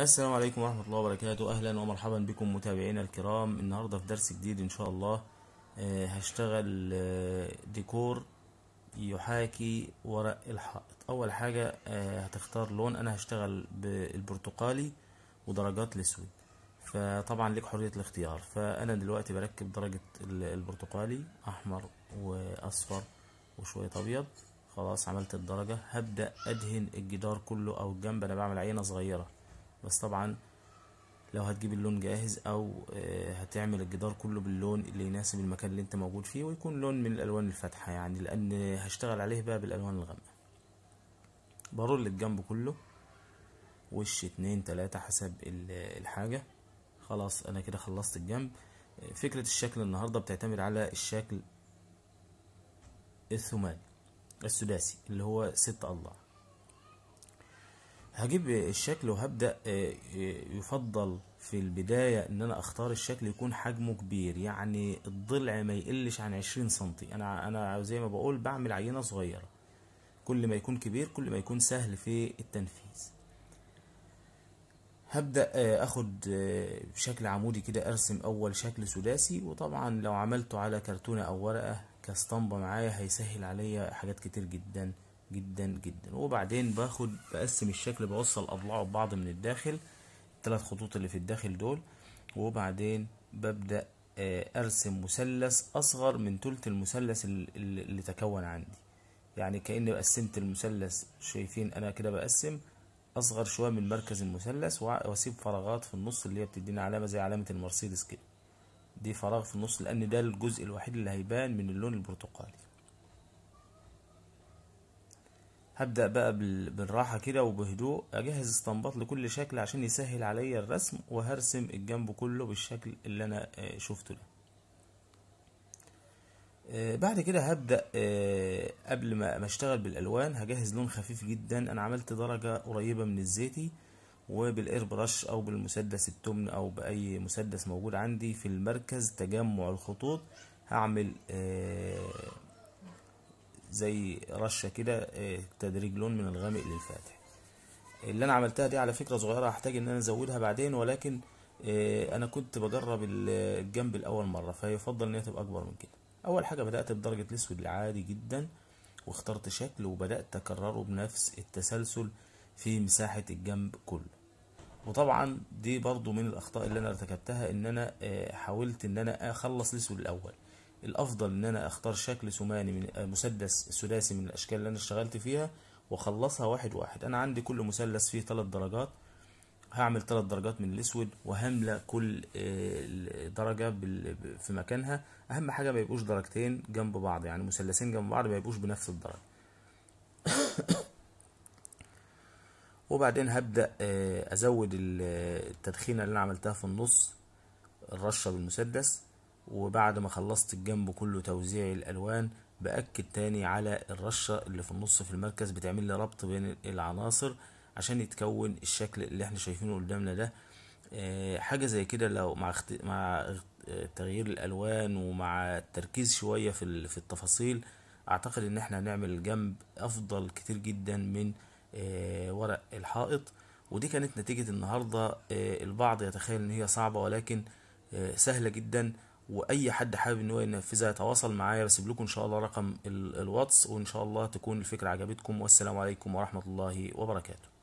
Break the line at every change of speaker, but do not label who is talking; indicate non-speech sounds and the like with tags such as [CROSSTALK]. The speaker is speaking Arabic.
السلام عليكم ورحمة الله وبركاته أهلا ومرحبا بكم متابعينا الكرام النهاردة في درس جديد إن شاء الله آه، هشتغل آه، ديكور يحاكي ورق الحائط أول حاجة آه، هتختار لون أنا هشتغل بالبرتقالي ودرجات الأسود فطبعا لك حرية الاختيار فأنا دلوقتي بركب درجة البرتقالي أحمر وأصفر وشوية أبيض خلاص عملت الدرجة هبدأ أدهن الجدار كله أو الجنب أنا بعمل عينة صغيرة بس طبعا لو هتجيب اللون جاهز او آه، هتعمل الجدار كله باللون اللي يناسب المكان اللي انت موجود فيه ويكون لون من الالوان الفاتحه يعني لان هشتغل عليه بقى بالالوان الغامقه برول الجنب كله وش اتنين تلاتة حسب الحاجة خلاص انا كده خلصت الجنب فكرة الشكل النهاردة بتعتمد على الشكل الثمان السداسي اللي هو ست اضلاع هجيب الشكل وهبدأ آه، آه، يفضل في البداية ان انا اختار الشكل يكون حجمه كبير يعني الضلع ما يقلش عن عشرين سنتي انا انا زي ما بقول بعمل عينة صغيرة كل ما يكون كبير كل ما يكون سهل في التنفيذ هبدأ آه، اخد بشكل عمودي كده ارسم اول شكل سداسي وطبعا لو عملته على كرتونة او ورقة كاسطمبة معايا هيسهل عليا حاجات كتير جدا جدا جدا وبعدين باخد بقسم الشكل بوصل اضلاعه ببعض من الداخل الثلاث خطوط اللي في الداخل دول وبعدين ببدأ آه، ارسم مثلث اصغر من ثلث المثلث اللي تكون عندي يعني كأني قسمت المثلث شايفين انا كده بقسم اصغر شويه من مركز المثلث واسيب فراغات في النص اللي هي بتدينا علامه زي علامه المرسيدس كده دي فراغ في النص لان ده الجزء الوحيد اللي هيبان من اللون البرتقالي هبدأ بقى بالراحة كده وبهدوء أجهز استنباط لكل شكل عشان يسهل عليا الرسم وهرسم الجنب كله بالشكل اللي أنا آه، شفته ده آه، بعد كده هبدأ آه، قبل ما اشتغل بالألوان هجهز لون خفيف جدا أنا عملت درجة قريبة من الزيتي وبالاير برش او بالمسدس التمن او باي مسدس موجود عندي في المركز تجمع الخطوط هعمل زي رشه كده آه، تدريج لون من الغامق للفاتح اللي انا عملتها دي على فكره صغيره هحتاج ان انا ازودها بعدين ولكن آه، انا كنت بجرب الجنب الاول مره فيفضل ان هي تبقى اكبر من كده اول حاجه بدات بدرجه الاسود العادي جدا واخترت شكل وبدات اكرره بنفس التسلسل في مساحه الجنب كله وطبعا دي برضو من الاخطاء اللي انا ارتكبتها ان انا آه، حاولت ان انا اخلص الاسود الاول الافضل ان انا اختار شكل ثماني من آه، مسدس ثلاثي من الاشكال اللي انا اشتغلت فيها واخلصها واحد واحد انا عندي كل مثلث فيه ثلاث درجات هعمل ثلاث درجات من الاسود وهملى كل آه، درجه في مكانها اهم حاجه ما يبقوش درجتين جنب بعض يعني مثلثين جنب بعض ما يبقوش بنفس الدرجه [COUGHS] وبعدين هبدا آه، ازود التدخينه اللي انا عملتها في النص الرشه بالمسدس وبعد ما خلصت الجنب كله توزيع الالوان باكد تاني على الرشه اللي في النص في المركز بتعمل لي ربط بين العناصر عشان يتكون الشكل اللي احنا شايفينه قدامنا ده آه، حاجه زي كده لو مع اخت... مع تغيير الالوان ومع التركيز شويه في في التفاصيل اعتقد ان احنا هنعمل جنب افضل كتير جدا من آه، ورق الحائط ودي كانت نتيجه النهارده آه، البعض يتخيل ان هي صعبه ولكن سهله جدا واي حد حابب ان هو ينفذها يتواصل معايا بسيب لكم ان شاء الله رقم الواتس وان شاء الله تكون الفكره عجبتكم والسلام عليكم ورحمه الله وبركاته